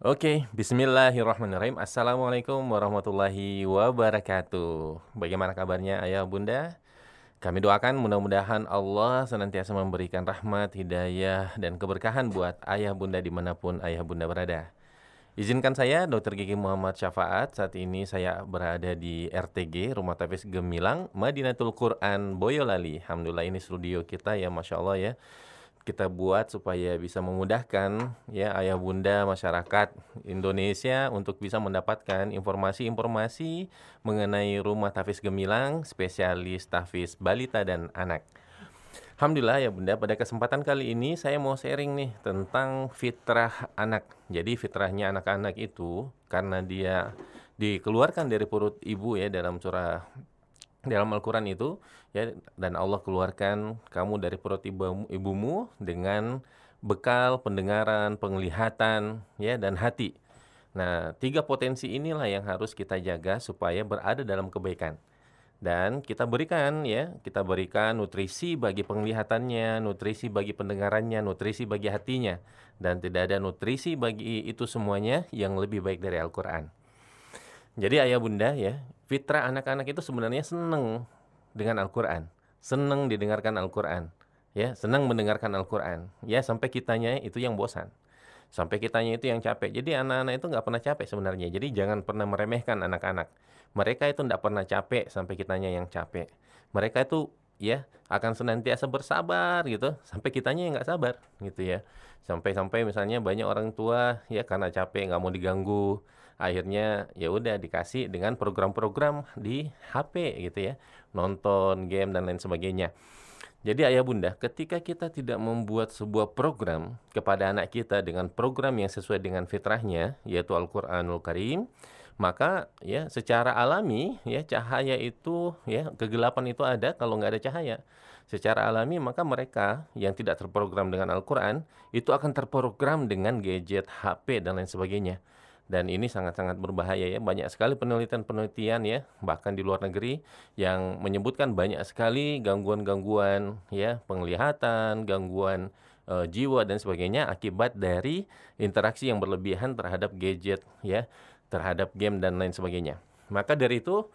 Oke, okay, bismillahirrahmanirrahim. Assalamualaikum warahmatullahi wabarakatuh. Bagaimana kabarnya ayah bunda? Kami doakan mudah-mudahan Allah senantiasa memberikan rahmat, hidayah, dan keberkahan buat ayah bunda dimanapun ayah bunda berada. Izinkan saya, Dr. Gigi Muhammad Syafaat. Saat ini saya berada di RTG, Rumah Tapis Gemilang, Madinatul Quran, Boyolali. Alhamdulillah ini studio kita ya, Masya Allah ya kita buat supaya bisa memudahkan ya ayah bunda masyarakat Indonesia untuk bisa mendapatkan informasi-informasi mengenai rumah tafis gemilang, spesialis tafis balita dan anak. Alhamdulillah ya Bunda, pada kesempatan kali ini saya mau sharing nih tentang fitrah anak. Jadi fitrahnya anak-anak itu karena dia dikeluarkan dari perut ibu ya dalam surah dalam Al-Quran itu ya dan Allah keluarkan kamu dari perut ibumu dengan bekal pendengaran, penglihatan ya dan hati. Nah, tiga potensi inilah yang harus kita jaga supaya berada dalam kebaikan. Dan kita berikan ya, kita berikan nutrisi bagi penglihatannya, nutrisi bagi pendengarannya, nutrisi bagi hatinya dan tidak ada nutrisi bagi itu semuanya yang lebih baik dari Al-Qur'an. Jadi ayah bunda ya, fitrah anak-anak itu sebenarnya seneng dengan Al-Quran, seneng didengarkan Al-Quran, ya seneng mendengarkan Al-Quran, ya sampai kitanya itu yang bosan, sampai kitanya itu yang capek. Jadi anak-anak itu nggak pernah capek sebenarnya. Jadi jangan pernah meremehkan anak-anak. Mereka itu nggak pernah capek sampai kitanya yang capek. Mereka itu ya akan senantiasa bersabar gitu sampai kitanya yang nggak sabar gitu ya sampai-sampai misalnya banyak orang tua ya karena capek nggak mau diganggu akhirnya ya udah dikasih dengan program-program di HP gitu ya nonton game dan lain sebagainya jadi ayah bunda ketika kita tidak membuat sebuah program kepada anak kita dengan program yang sesuai dengan fitrahnya yaitu Al-Qur'anul Karim maka ya secara alami ya cahaya itu ya kegelapan itu ada kalau nggak ada cahaya secara alami maka mereka yang tidak terprogram dengan Al-Qur'an itu akan terprogram dengan gadget HP dan lain sebagainya dan ini sangat-sangat berbahaya ya banyak sekali penelitian-penelitian ya bahkan di luar negeri yang menyebutkan banyak sekali gangguan-gangguan ya penglihatan gangguan e, jiwa dan sebagainya akibat dari interaksi yang berlebihan terhadap gadget ya terhadap game dan lain sebagainya maka dari itu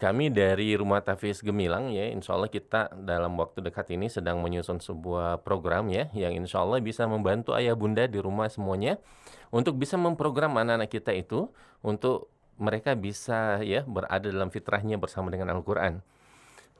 kami dari Rumah Tafis Gemilang ya, insya Allah kita dalam waktu dekat ini sedang menyusun sebuah program ya, yang insya Allah bisa membantu ayah bunda di rumah semuanya untuk bisa memprogram anak-anak kita itu untuk mereka bisa ya berada dalam fitrahnya bersama dengan Al-Quran.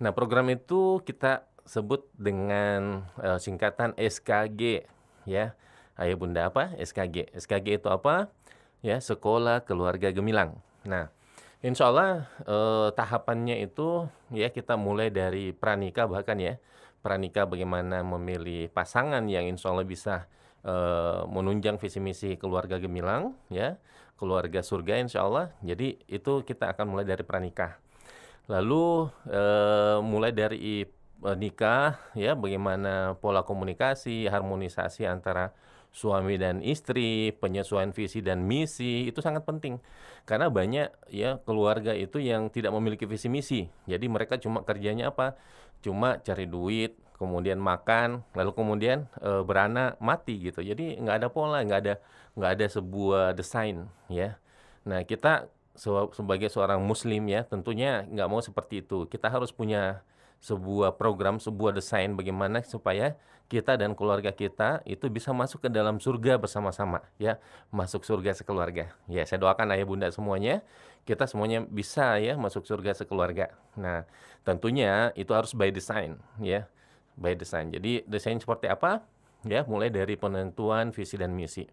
Nah program itu kita sebut dengan uh, singkatan SKG ya. Ayah bunda apa? SKG. SKG itu apa? Ya, sekolah keluarga gemilang. Nah, Insya Allah eh, tahapannya itu ya kita mulai dari pranikah bahkan ya pranikah bagaimana memilih pasangan yang insya Allah bisa eh, menunjang visi misi keluarga gemilang ya keluarga surga insya Allah jadi itu kita akan mulai dari pranikah lalu eh, mulai dari eh, nikah ya bagaimana pola komunikasi harmonisasi antara suami dan istri, penyesuaian visi dan misi itu sangat penting. Karena banyak ya keluarga itu yang tidak memiliki visi misi. Jadi mereka cuma kerjanya apa? Cuma cari duit, kemudian makan, lalu kemudian e, beranak mati gitu. Jadi nggak ada pola, nggak ada nggak ada sebuah desain ya. Nah kita sebagai seorang muslim ya tentunya nggak mau seperti itu. Kita harus punya sebuah program, sebuah desain bagaimana supaya kita dan keluarga kita itu bisa masuk ke dalam surga bersama-sama ya, masuk surga sekeluarga. Ya, saya doakan ayah ya, bunda semuanya kita semuanya bisa ya masuk surga sekeluarga. Nah, tentunya itu harus by design ya. By design. Jadi desain seperti apa? Ya, mulai dari penentuan visi dan misi.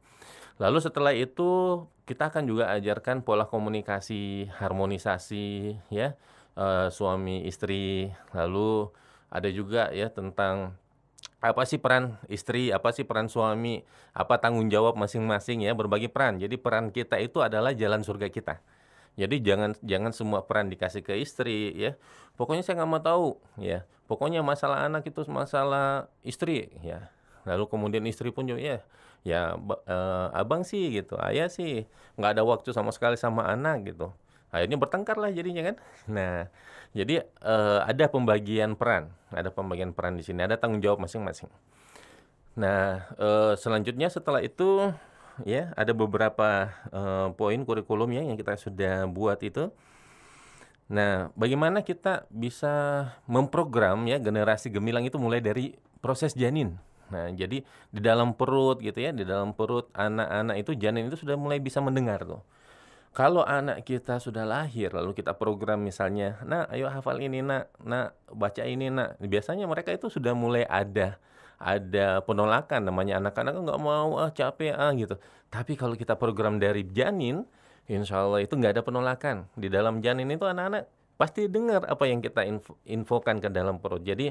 Lalu setelah itu kita akan juga ajarkan pola komunikasi, harmonisasi ya uh, suami istri lalu ada juga ya tentang apa sih peran istri, apa sih peran suami, apa tanggung jawab masing-masing ya berbagi peran. Jadi peran kita itu adalah jalan surga kita. Jadi jangan jangan semua peran dikasih ke istri ya. Pokoknya saya nggak mau tahu ya. Pokoknya masalah anak itu masalah istri ya. Lalu kemudian istri pun juga ya ya eh, abang sih gitu, ayah sih nggak ada waktu sama sekali sama anak gitu akhirnya bertengkar lah jadinya kan nah jadi uh, ada pembagian peran ada pembagian peran di sini ada tanggung jawab masing-masing nah uh, selanjutnya setelah itu ya ada beberapa uh, poin kurikulumnya yang kita sudah buat itu nah bagaimana kita bisa memprogram ya generasi gemilang itu mulai dari proses janin Nah, jadi di dalam perut gitu ya, di dalam perut anak-anak itu janin itu sudah mulai bisa mendengar tuh. Kalau anak kita sudah lahir lalu kita program misalnya, nah ayo hafal ini, Nak. Nak, baca ini, Nak." Biasanya mereka itu sudah mulai ada ada penolakan namanya anak-anak nggak mau ah capek ah gitu. Tapi kalau kita program dari janin, insya Allah itu nggak ada penolakan. Di dalam janin itu anak-anak pasti dengar apa yang kita info, infokan ke dalam perut. Jadi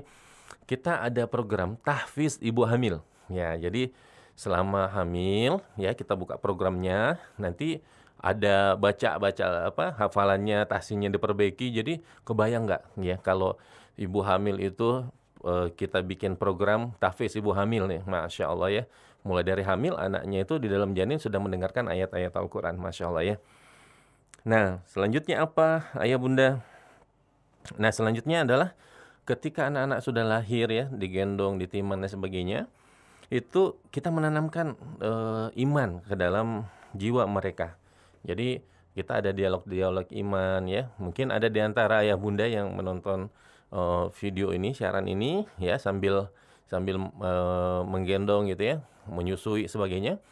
kita ada program tahfiz ibu hamil. Ya, jadi selama hamil ya kita buka programnya nanti ada baca-baca apa hafalannya tasinya diperbaiki jadi kebayang nggak ya kalau ibu hamil itu uh, kita bikin program tahfiz ibu hamil nih masya Allah ya mulai dari hamil anaknya itu di dalam janin sudah mendengarkan ayat-ayat Al-Quran masya Allah ya nah selanjutnya apa ayah bunda nah selanjutnya adalah ketika anak-anak sudah lahir ya digendong ditiman dan sebagainya itu kita menanamkan e, iman ke dalam jiwa mereka. Jadi kita ada dialog-dialog iman ya. Mungkin ada di antara ayah bunda yang menonton e, video ini, siaran ini ya sambil sambil e, menggendong gitu ya, menyusui sebagainya.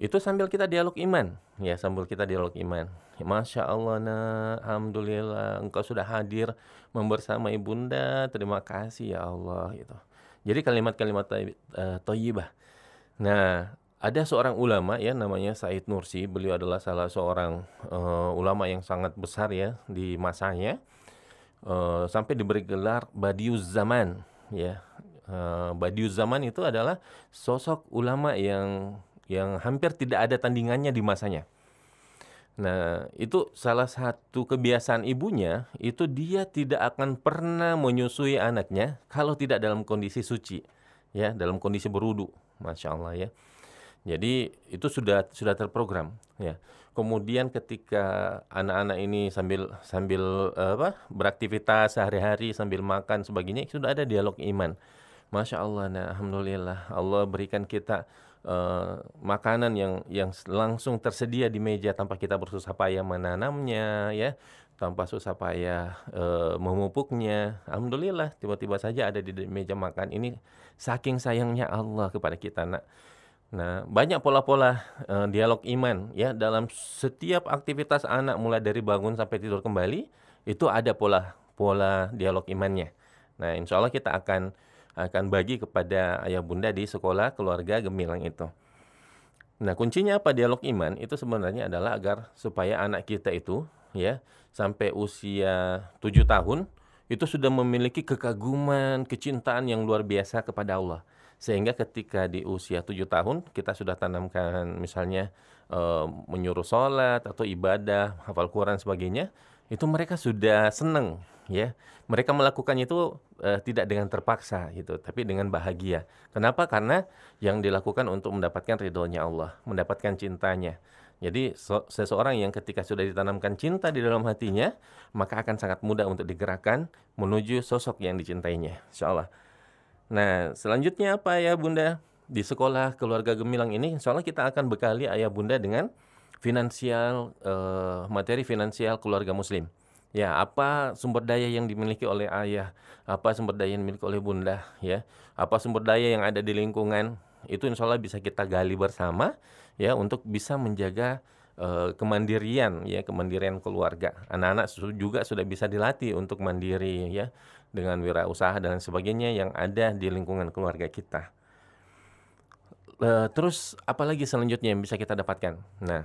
Itu sambil kita dialog iman ya, sambil kita dialog iman. Masya Allah, nah, Alhamdulillah, engkau sudah hadir membersamai bunda. Terima kasih ya Allah gitu jadi kalimat-kalimat eh, toyibah. Nah, ada seorang ulama ya namanya Said Nursi. Beliau adalah salah seorang uh, ulama yang sangat besar ya di masanya. Uh, sampai diberi gelar Badiuz Zaman ya. Uh, Badiuz Zaman itu adalah sosok ulama yang yang hampir tidak ada tandingannya di masanya. Nah, itu salah satu kebiasaan ibunya, itu dia tidak akan pernah menyusui anaknya kalau tidak dalam kondisi suci, ya, dalam kondisi berudu, masya Allah ya. Jadi itu sudah sudah terprogram, ya. Kemudian ketika anak-anak ini sambil sambil apa beraktivitas sehari-hari sambil makan sebagainya sudah ada dialog iman, masya Allah, nah, alhamdulillah Allah berikan kita Eh, makanan yang yang langsung tersedia di meja tanpa kita bersusah payah menanamnya ya tanpa susah payah e, memupuknya. Alhamdulillah tiba-tiba saja ada di meja makan ini saking sayangnya Allah kepada kita nak. Nah, banyak pola-pola e, dialog iman ya dalam setiap aktivitas anak mulai dari bangun sampai tidur kembali itu ada pola pola dialog imannya. Nah, insya Allah kita akan akan bagi kepada ayah bunda di sekolah keluarga gemilang itu. Nah, kuncinya apa dialog iman itu sebenarnya adalah agar supaya anak kita itu ya sampai usia 7 tahun itu sudah memiliki kekaguman, kecintaan yang luar biasa kepada Allah. Sehingga ketika di usia 7 tahun kita sudah tanamkan misalnya e, menyuruh sholat atau ibadah, hafal Quran sebagainya, itu mereka sudah senang ya mereka melakukan itu uh, tidak dengan terpaksa gitu tapi dengan bahagia kenapa karena yang dilakukan untuk mendapatkan ridhonya Allah mendapatkan cintanya jadi so, seseorang yang ketika sudah ditanamkan cinta di dalam hatinya maka akan sangat mudah untuk digerakkan menuju sosok yang dicintainya insya Allah nah selanjutnya apa ya bunda di sekolah keluarga gemilang ini insya Allah kita akan bekali ayah bunda dengan finansial uh, materi finansial keluarga muslim Ya, apa sumber daya yang dimiliki oleh ayah, apa sumber daya yang dimiliki oleh bunda, ya, apa sumber daya yang ada di lingkungan, itu insya Allah bisa kita gali bersama, ya, untuk bisa menjaga uh, kemandirian, ya, kemandirian keluarga. Anak-anak juga sudah bisa dilatih untuk mandiri, ya, dengan wirausaha dan sebagainya yang ada di lingkungan keluarga kita. Uh, terus, apalagi selanjutnya yang bisa kita dapatkan? Nah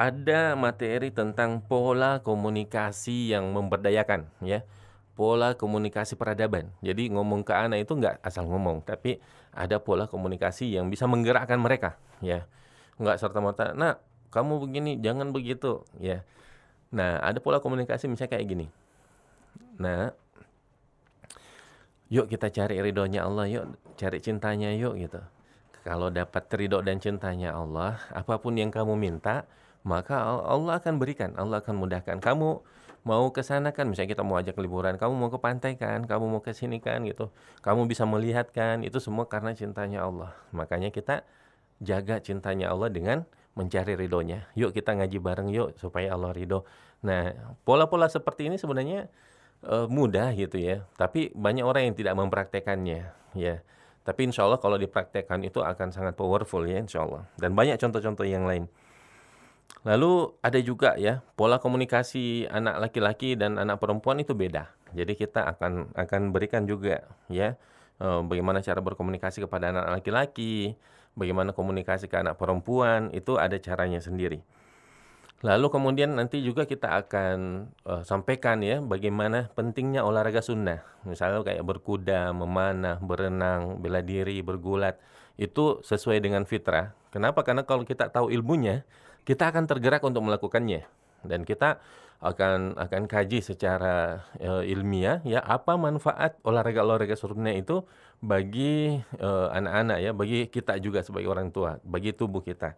ada materi tentang pola komunikasi yang memberdayakan ya pola komunikasi peradaban jadi ngomong ke anak itu nggak asal ngomong tapi ada pola komunikasi yang bisa menggerakkan mereka ya nggak serta merta nah kamu begini jangan begitu ya nah ada pola komunikasi misalnya kayak gini nah yuk kita cari ridhonya Allah yuk cari cintanya yuk gitu kalau dapat ridho dan cintanya Allah apapun yang kamu minta maka Allah akan berikan, Allah akan mudahkan. Kamu mau ke sana kan, misalnya kita mau ajak liburan, kamu mau ke pantai kan, kamu mau ke sini kan gitu. Kamu bisa melihat kan, itu semua karena cintanya Allah. Makanya kita jaga cintanya Allah dengan mencari ridhonya. Yuk kita ngaji bareng yuk supaya Allah ridho. Nah pola-pola seperti ini sebenarnya e, mudah gitu ya. Tapi banyak orang yang tidak mempraktekannya ya. Tapi insya Allah kalau dipraktekkan itu akan sangat powerful ya insya Allah. Dan banyak contoh-contoh yang lain. Lalu ada juga ya pola komunikasi anak laki-laki dan anak perempuan itu beda. Jadi kita akan akan berikan juga ya eh, bagaimana cara berkomunikasi kepada anak laki-laki, bagaimana komunikasi ke anak perempuan itu ada caranya sendiri. Lalu kemudian nanti juga kita akan uh, sampaikan ya bagaimana pentingnya olahraga sunnah. Misalnya kayak berkuda, memanah, berenang, bela diri, bergulat. Itu sesuai dengan fitrah. Kenapa? Karena kalau kita tahu ilmunya, kita akan tergerak untuk melakukannya dan kita akan akan kaji secara uh, ilmiah ya apa manfaat olahraga olahraga surutnya itu bagi anak eh, anak-anak ya bagi kita juga sebagai orang tua bagi tubuh kita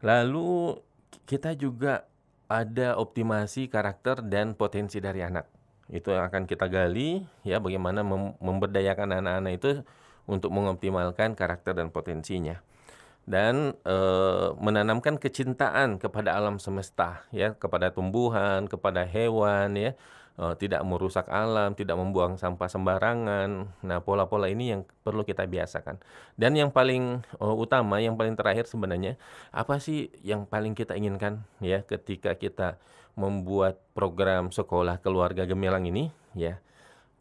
lalu kita juga ada optimasi karakter dan potensi dari anak itu yang akan kita gali ya bagaimana mem- memberdayakan anak-anak itu untuk mengoptimalkan karakter dan potensinya dan e, menanamkan kecintaan kepada alam semesta ya kepada tumbuhan kepada hewan ya e, tidak merusak alam tidak membuang sampah sembarangan nah pola-pola ini yang perlu kita biasakan dan yang paling e, utama yang paling terakhir sebenarnya apa sih yang paling kita inginkan ya ketika kita membuat program sekolah keluarga gemilang ini ya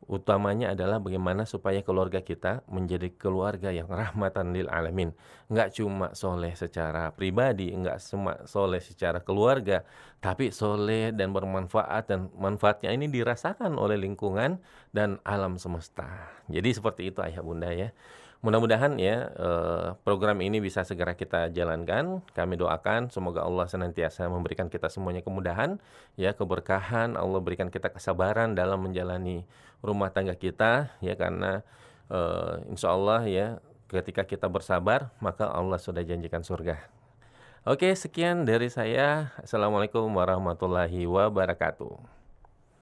utamanya adalah bagaimana supaya keluarga kita menjadi keluarga yang rahmatan lil alamin. Enggak cuma soleh secara pribadi, enggak cuma soleh secara keluarga, tapi soleh dan bermanfaat dan manfaatnya ini dirasakan oleh lingkungan dan alam semesta. Jadi seperti itu ayah bunda ya mudah-mudahan ya eh, program ini bisa segera kita jalankan. Kami doakan semoga Allah senantiasa memberikan kita semuanya kemudahan, ya keberkahan. Allah berikan kita kesabaran dalam menjalani rumah tangga kita, ya karena uh, insya Allah ya ketika kita bersabar maka Allah sudah janjikan surga. Oke sekian dari saya. Assalamualaikum warahmatullahi wabarakatuh.